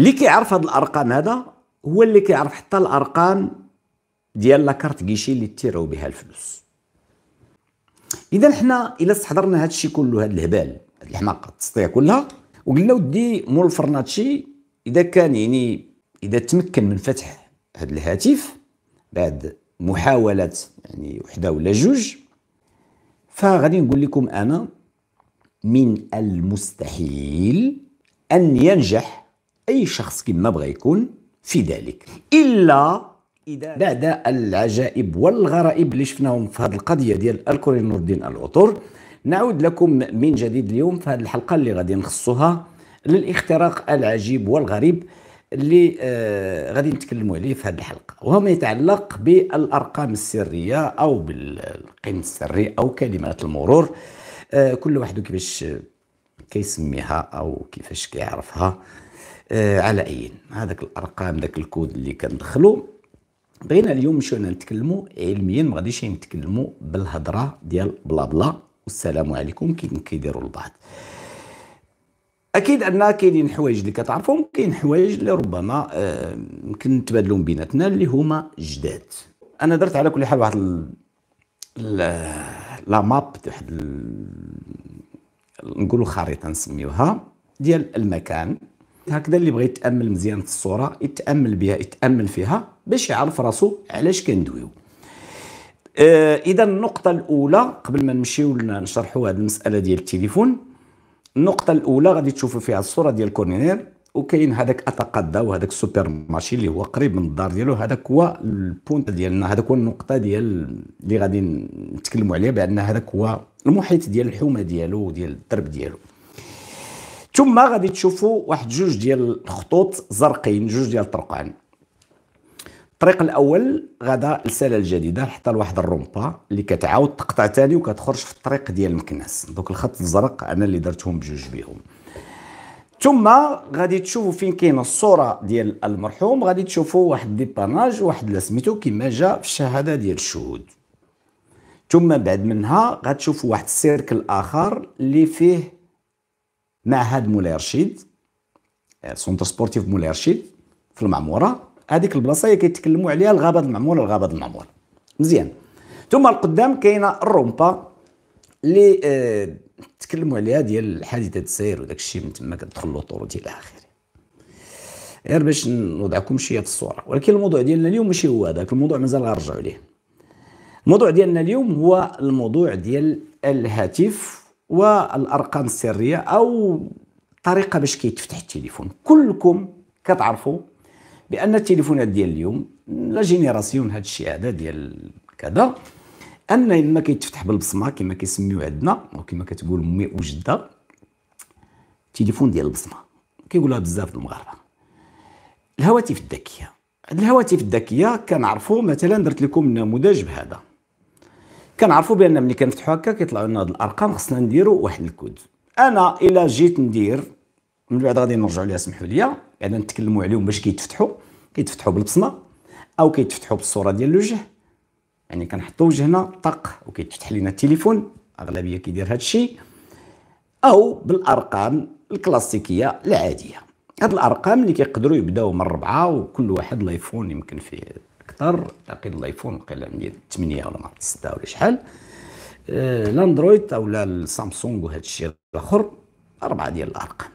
اللي كيعرف هاد الارقام هذا هو اللي كيعرف حتى الارقام ديال لاكارت كيشي اللي تيرعوا بها الفلوس اذا حنا الا استحضرنا هادشي كله هاد الهبال هاد الحماقه التسطيع كلها وقلنا ودي مول الفرناتشي اذا كان يعني اذا تمكن من فتح هاد الهاتف بعد محاولات يعني وحده ولا جوج فغادي نقول لكم انا من المستحيل ان ينجح أي شخص كما بغى يكون في ذلك إلا بعد العجائب والغرائب اللي شفناهم في هذه القضية ديال الكوري نور الدين العطور نعود لكم من جديد اليوم في هذه الحلقة اللي غادي نخصوها للاختراق العجيب والغريب اللي آه غادي نتكلموا عليه في هذه الحلقه وهو ما يتعلق بالارقام السريه او بالقيم السري او كلمات المرور آه كل واحد كيفاش كيسميها او كيفاش كيعرفها آه، على اين هذاك الارقام ذاك الكود اللي كندخلو بغينا اليوم نمشيو نتكلموا علميا ما غاديش نتكلموا بالهضره ديال بلا بلا والسلام عليكم كي كيديروا البعض اكيد ان كاينين حوايج اللي كتعرفهم كاين حوايج اللي ربما يمكن آه، نتبادلهم بيناتنا اللي هما جداد انا درت على كل حال واحد لا ماب واحد نقولوا خريطه نسميوها ديال المكان هكذا اللي بغى يتامل مزيان في الصوره يتامل بها يتامل فيها باش يعرف راسو علاش كندويو آه اذا النقطه الاولى قبل ما نمشيو نشرحوا هذه المساله ديال التليفون النقطه الاولى غادي تشوفوا فيها الصوره ديال كورنينير وكاين هذاك اتقدى وهذاك السوبر مارشي اللي هو قريب من الدار ديالو هذاك هو البونت ديالنا هذاك هو النقطه ديال اللي غادي نتكلموا عليها بان هذاك هو المحيط ديال الحومه ديالو وديال الدرب ديالو ثم غادي تشوفوا واحد جوج ديال الخطوط زرقين جوج ديال الطرقان الطريق الاول غدا السلة الجديده حتى لواحد الرومبا اللي كتعاود تقطع تاني وكتخرج في الطريق ديال المكناس دوك الخط الزرق انا اللي درتهم بجوج بيهم ثم غادي تشوفوا فين كاين الصوره ديال المرحوم غادي تشوفوا واحد ديباناج واحد سميتو كما جا في الشهاده ديال الشهود ثم بعد منها غتشوفوا واحد السيركل اخر اللي فيه معهد مولاي رشيد آه، سونتر سبورتيف مولاي رشيد في المعموره هذيك البلاصه هي كيتكلموا عليها الغابه المعموره الغابه المعموره مزيان ثم القدام كاينه الرومبا اللي اه تكلموا عليها ديال الحادثه السير وداك الشيء من تما كتدخل لوطور الى اخره غير باش نوضعكم شويه في الصوره ولكن الموضوع ديالنا اليوم ماشي هو هذاك الموضوع مازال غنرجعوا ليه الموضوع ديالنا اليوم هو الموضوع ديال الهاتف والارقام السريه او طريقه باش كيتفتح التليفون كلكم كتعرفوا بان التليفونات ديال اليوم لا جينيراسيون هذا الشيء هذا ديال كذا ان اما كيتفتح بالبصمه كما كيسميو عندنا او كما كتقول امي وجده التليفون ديال البصمه كيقولوها بزاف المغاربه الهواتف الذكيه الهواتف الذكيه كنعرفوا مثلا درت لكم نموذج بهذا كنعرفوا بان ملي كنفتحوا هكا كيطلعوا لنا هاد الارقام خصنا نديروا واحد الكود انا الا جيت ندير من بعد غادي نرجعوا ليها سمحوا لي بعدا يعني نتكلموا عليهم باش كيتفتحوا كيتفتحوا بالبصمه او كيتفتحوا بالصوره ديال الوجه يعني كنحطوا وجهنا طق وكيتفتح لنا التليفون اغلبيه كيدير هذا الشيء او بالارقام الكلاسيكيه العاديه هاد الارقام اللي كيقدروا يبداو من ربعه وكل واحد لايفون يمكن فيه اختار باقي الايفون ديال 8 ولا 6 ولا شحال الاندرويد آه، او السامسونج وهذا الشيء الاخر اربعه ديال الارقام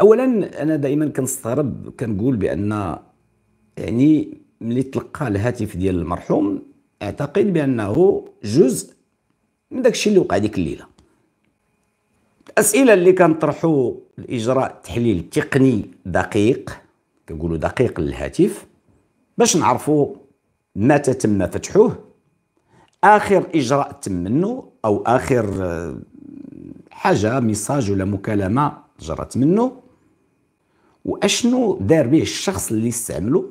اولا انا دائما كنستغرب كنقول بان يعني ملي تلقى الهاتف ديال المرحوم اعتقد بانه جزء من داكشي اللي وقع ديك الليله الاسئله اللي كنطرحوا الاجراء تحليل تقني دقيق كنقولوا دقيق للهاتف باش نعرفوا متى تم فتحوه اخر اجراء تم منه او اخر آه، حاجه ميساج ولا مكالمه جرت منه واشنو دار به الشخص اللي استعمله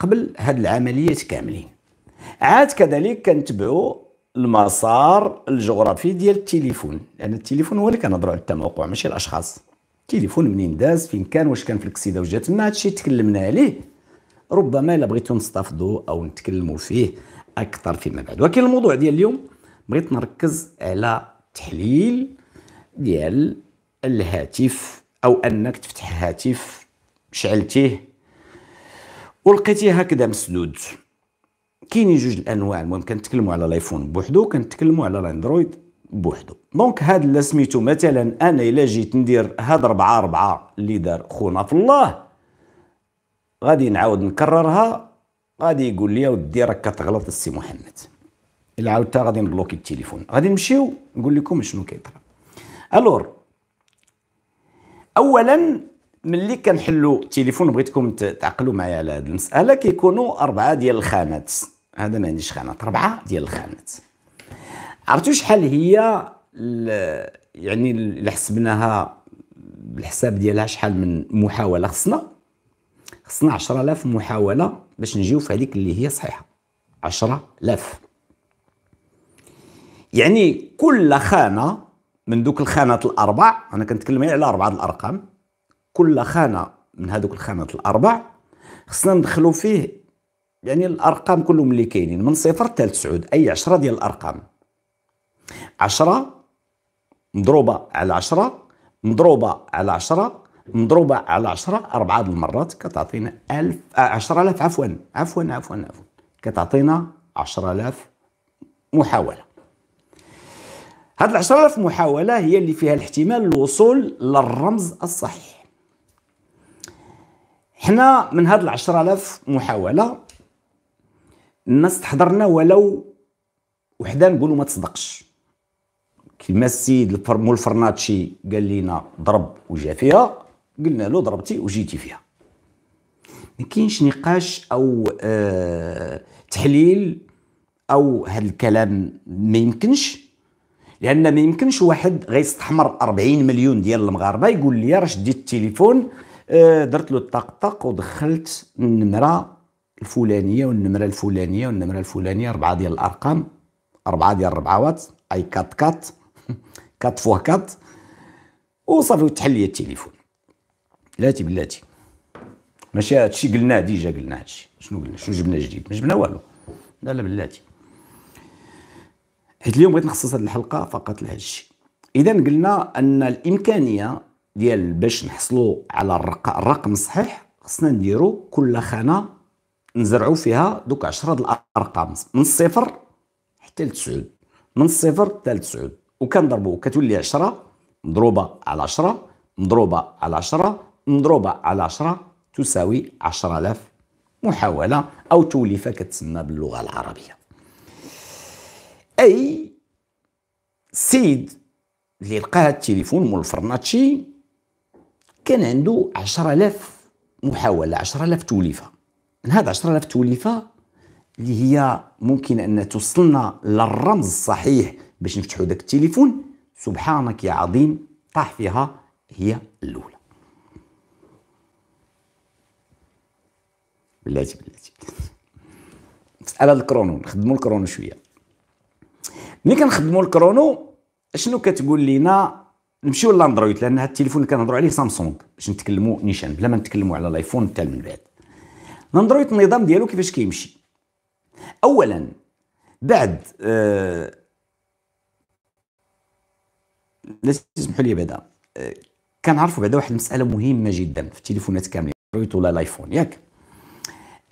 قبل هاد العمليات كاملين عاد كذلك كنتبعوا المسار الجغرافي ديال التليفون لان يعني التليفون هو اللي كنهضروا على التموقع ماشي الاشخاص التليفون منين داز فين كان واش كان في الكسيده واش جات هادشي تكلمنا عليه ربما الا بغيتو نستافدو او نتكلمو فيه اكثر فيما بعد ولكن الموضوع ديال اليوم بغيت نركز على تحليل ديال الهاتف او انك تفتح هاتف شعلتيه ولقيتيه هكذا مسدود كاينين جوج الانواع المهم كنتكلموا على الايفون بوحدو كنتكلموا على الاندرويد بوحدو دونك هاد اللي سميتو مثلا انا الا جيت ندير هاد 4 4 اللي دار خونا في الله غادي نعاود نكررها غادي يقول لي ودي راك كتغلط السي محمد الا عاودتها غادي نبلوكي التليفون غادي نمشيو نقول لكم شنو كيطرا الور اولا ملي كنحلوا التليفون بغيتكم تعقلوا معايا على هذه المساله كيكونوا اربعه ديال الخانات هذا ما عنديش خانات اربعه ديال الخانات عرفتوا شحال هي يعني اللي حسبناها بالحساب ديالها شحال من محاوله خصنا خصنا 10000 محاوله باش نجيو في هذيك اللي هي صحيحه 10000 يعني كل خانه من دوك الخانات الاربع انا كنتكلم على اربعه الارقام كل خانه من هذوك الخانات الاربع خصنا ندخلوا فيه يعني الارقام كلهم اللي كاينين من صفر حتى 9 اي 10 ديال الارقام 10 مضروبة على 10 مضروبة على 10 مضروبة على 10 أربعة المرات كتعطينا 1000 10000 آه، عفوا عفوا عفوا عفوا كتعطينا 10000 محاولة هذه 10000 محاولة هي اللي فيها الاحتمال الوصول للرمز الصحيح حنا من هاد العشرة آلاف محاولة الناس تحضرنا ولو وحده نقولوا ما تصدقش كيما السيد مول فرناتشي قال لينا ضرب وجا فيها قلنا له ضربتي وجيتي فيها ما كاينش نقاش او آه تحليل او هذا الكلام ما يمكنش لان ما يمكنش واحد غيستحمر 40 مليون ديال المغاربه يقول لي راه شديت التليفون آه درت له طاق ودخلت النمره الفلانيه والنمره الفلانيه والنمره الفلانيه اربعه ديال الارقام اربعه ديال وات اي كات كات 4 فوا 4 وصافي وتحل لي التليفون لاتي بلاتي ماشي هادشي قلناه ديجا قلنا هادشي شنو قلنا شنو جبنا جديد ما جبنا والو لا لا بلاتي حيت اليوم بغيت نخصص هاد الحلقه فقط لهادشي اذا قلنا ان الامكانيه ديال باش نحصلوا على الرقم الصحيح خصنا نديرو كل خانه نزرعوا فيها دوك 10 الارقام من الصفر حتى لتسعود من الصفر حتى لتسعود وكنضربوا كتولي 10 مضروبه على 10 مضروبه على 10 مضروبه على 10 تساوي 10000 محاوله او توليفه كتسمى باللغه العربيه اي السيد اللي لقى التليفون مول الفرناتشي كان عنده 10000 محاوله 10000 توليفه من هاد 10000 توليفه اللي هي ممكن ان توصلنا للرمز الصحيح باش نفتحوا داك التليفون سبحانك يا عظيم طاح فيها هي الاولى بلاتي بلاتي على الكرونو نخدموا الكرونو شويه ملي كنخدموا الكرونو شنو كتقول لينا نمشيو للاندرويد لان هذا التليفون اللي كنهضروا عليه سامسونج باش نتكلموا نيشان بلا ما نتكلموا على الايفون تاع من بعد الاندرويد النظام ديالو كيفاش كيمشي اولا بعد آه الناس تسمحوا لي بعدا أه، كنعرفوا بعدا واحد المساله مهمه جدا في التليفونات كاملين اندرويد ولا الايفون ياك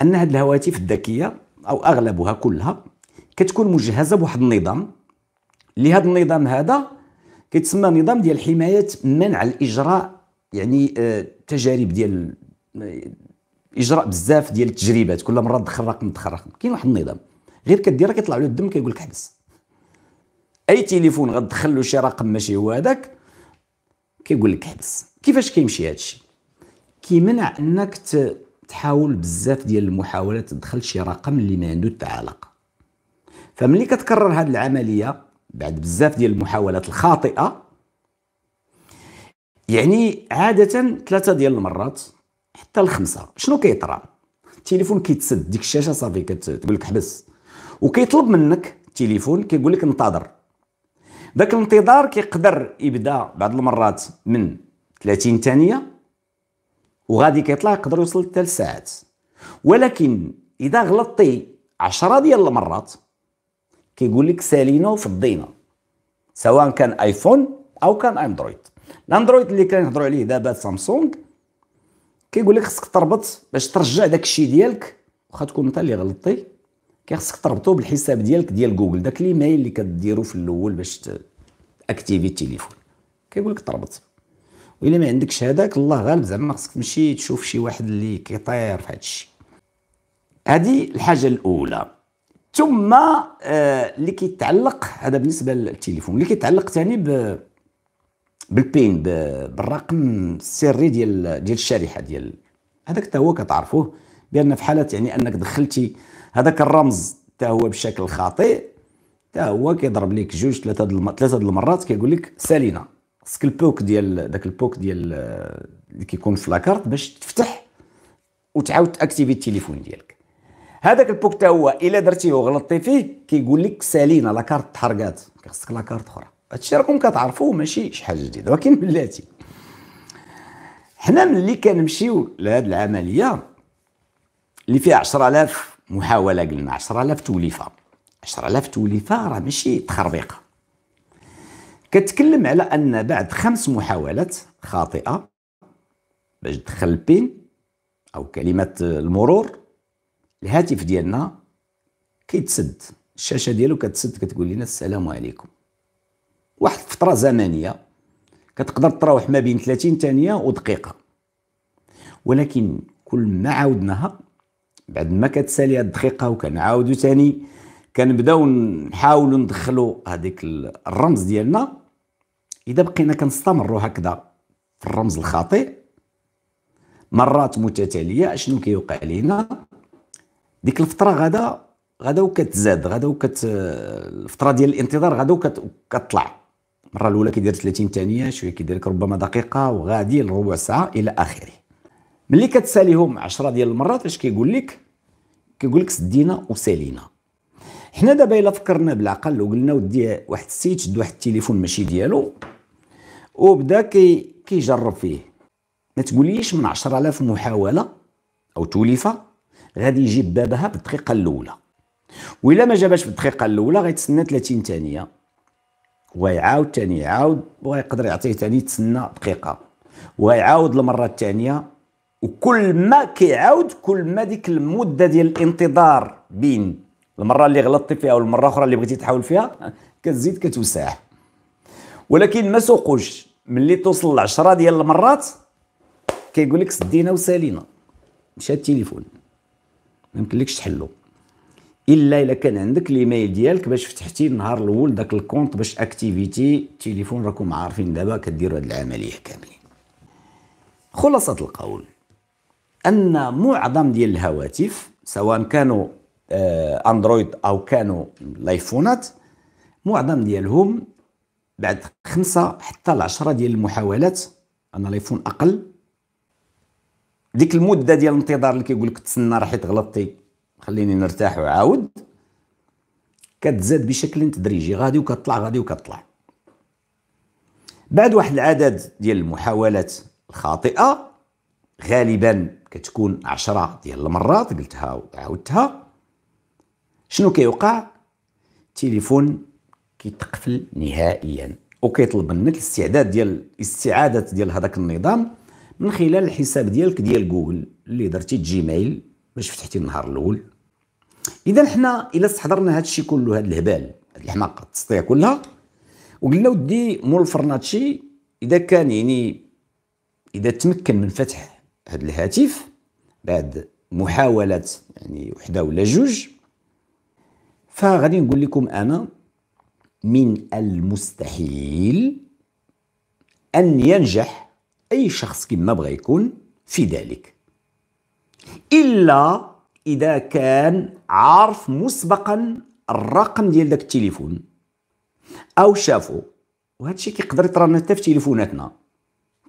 ان هاد الهواتف الذكيه او اغلبها كلها كتكون مجهزه بواحد النظام اللي النظام هذا كيتسمى نظام ديال حمايه منع الاجراء يعني أه، تجارب ديال أه، اجراء بزاف ديال التجربات كل مره تدخل رقم تدخل رقم كاين واحد النظام غير كدير كيطلع له الدم كيقول لك حبس اي تليفون غتدخل له شي رقم ماشي هو هذاك كيقول لك حبس كيفاش كيمشي هذا الشيء كيمنع انك تحاول بزاف ديال المحاولات تدخل شي رقم اللي ما عنده علاقه فملي كتكرر هذه العمليه بعد بزاف ديال المحاولات الخاطئه يعني عاده ثلاثه ديال المرات حتى الخمسه شنو كيطرى التليفون كيتسد ديك الشاشه صافي كتقول لك حبس وكيطلب منك التليفون كيقول لك انتظر ذاك الانتظار كيقدر يبدا بعض المرات من 30 ثانيه وغادي كيطلع يقدر يوصل حتى لساعات ولكن اذا غلطتي 10 ديال المرات كيقول لك سالينا وفضينا سواء كان ايفون او كان اندرويد الاندرويد اللي كنهضروا عليه دابا سامسونج كيقول لك خصك تربط باش ترجع داك الشيء ديالك واخا تكون انت اللي غلطتي كيخصك تربطو بالحساب ديالك ديال جوجل داك الايميل اللي كديرو في الاول باش تاكتيفي التليفون كيقول لك تربط والا ما عندكش هذاك الله غالب زعما خصك تمشي تشوف شي واحد اللي كيطير في هذا الشيء هذه الحاجه الاولى ثم آه اللي كيتعلق هذا بالنسبه للتليفون اللي كيتعلق ثاني ب بالبين بالرقم السري ديال ديال الشريحه ديال هذاك حتى هو كتعرفوه بان في حاله يعني انك دخلتي هذاك الرمز حتى هو بشكل خاطئ حتى هو كيضرب لك جوج ثلاثه دل... ثلاثه المرات كيقول لك سالينا خصك البوك ديال داك البوك ديال اللي كيكون في لاكارت باش تفتح وتعاود تاكتيفي التليفون ديالك هذاك البوك حتى هو الا درتيه وغلطتي فيه كيقول لك سالينا لاكارت تحرقات خصك لاكارت اخرى هادشي راكم كتعرفوه ماشي شي حاجه جديده ولكن بلاتي حنا ملي كنمشيو لهاد العمليه اللي فيها 10000 محاوله قلنا 10000 توليفه 10000 توليفه راه ماشي تخربيقه كتكلم على ان بعد خمس محاولات خاطئه باش تدخل البين او كلمه المرور الهاتف ديالنا كيتسد الشاشه ديالو كتسد كتقول لنا السلام عليكم واحد الفتره زمنيه كتقدر تراوح ما بين 30 ثانيه ودقيقه ولكن كل ما عاودناها بعد ما كتسالي هاد الدقيقه وكنعاودو ثاني كنبداو نحاولوا ندخلوا هذيك الرمز ديالنا اذا بقينا كنستمروا هكذا في الرمز الخاطئ مرات متتاليه شنو كيوقع لينا ديك الفتره غدا غدا وكتزاد غدا وكت الفتره ديال الانتظار غدا وكتطلع المره الاولى كيدير 30 ثانيه شويه كيدير لك ربما دقيقه وغادي لربع ساعه الى اخره ملي كتساليهم 10 ديال المرات اش كيقول لك كيقول لك سدينا وسالينا حنا دابا الا فكرنا بالعقل وقلنا ودي واحد السيد شد واحد التليفون ماشي ديالو وبدا كي كيجرب فيه ما تقوليش من 10000 محاوله او توليفه غادي يجيب بابها بالدقيقه الاولى وإلا ما جابش بالدقيقه الاولى غيتسنى 30 ثانيه ويعاود ثاني يعاود ويقدر يعطيه ثاني تسنى دقيقه ويعاود المره الثانيه وكل ما كيعاود كل ما ديك المده ديال الانتظار بين المره اللي غلطتي فيها والمره اخرى اللي بغيتي تحاول فيها كتزيد كتوسع ولكن ما سوقوش ملي توصل العشرة ديال المرات كيقول لك سدينا وسالينا مشى التليفون ما يمكنلكش تحلو الا الا كان عندك الايميل ديالك باش فتحتي النهار الاول داك الكونت باش اكتيفيتي التليفون راكم عارفين دابا كديروا هاد العمليه كاملين خلاصه القول ان معظم ديال الهواتف سواء كانوا آه، اندرويد او كانوا الايفونات معظم ديالهم بعد خمسة حتى العشرة ديال المحاولات انا الايفون اقل ديك المده ديال الانتظار اللي كيقول لك تسنى رحيت غلطتي خليني نرتاح وعاود كتزاد بشكل تدريجي غادي وكتطلع غادي وكتطلع بعد واحد العدد ديال المحاولات الخاطئه غالبا كتكون عشرة ديال المرات قلتها وعاودتها شنو كيوقع تليفون كيتقفل نهائيا وكيطلب منك الاستعداد ديال استعاده ديال هذاك النظام من خلال الحساب ديالك ديال جوجل اللي درتي جيميل باش فتحتي النهار الاول اذا حنا الا استحضرنا هذا الشيء كله هذا الهبال هذه الحماقه التسطيع كلها وقلنا ودي مول الفرناتشي اذا كان يعني اذا تمكن من فتح هذا الهاتف بعد محاولة يعني وحدة ولا جوج فغادي نقول لكم أنا من المستحيل أن ينجح أي شخص كما بغى يكون في ذلك إلا إذا كان عارف مسبقا الرقم ديال داك التليفون أو شافو وهذا الشيء كيقدر يطرى حتى في تليفوناتنا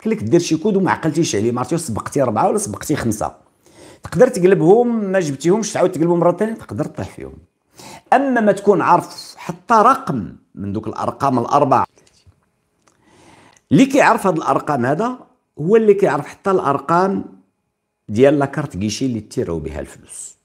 قلت لك دير شي كود وما عقلتيش عليه ما عرفتي سبقتي اربعه ولا سبقتي خمسه تقدر تقلبهم ما جبتيهمش تعاود تقلبهم مره ثانيه تقدر تطيح فيهم اما ما تكون عارف حتى رقم من دوك الارقام الاربعه اللي كيعرف هاد الارقام هذا هو اللي كيعرف حتى الارقام ديال لاكارت كيشي اللي تيراو بها الفلوس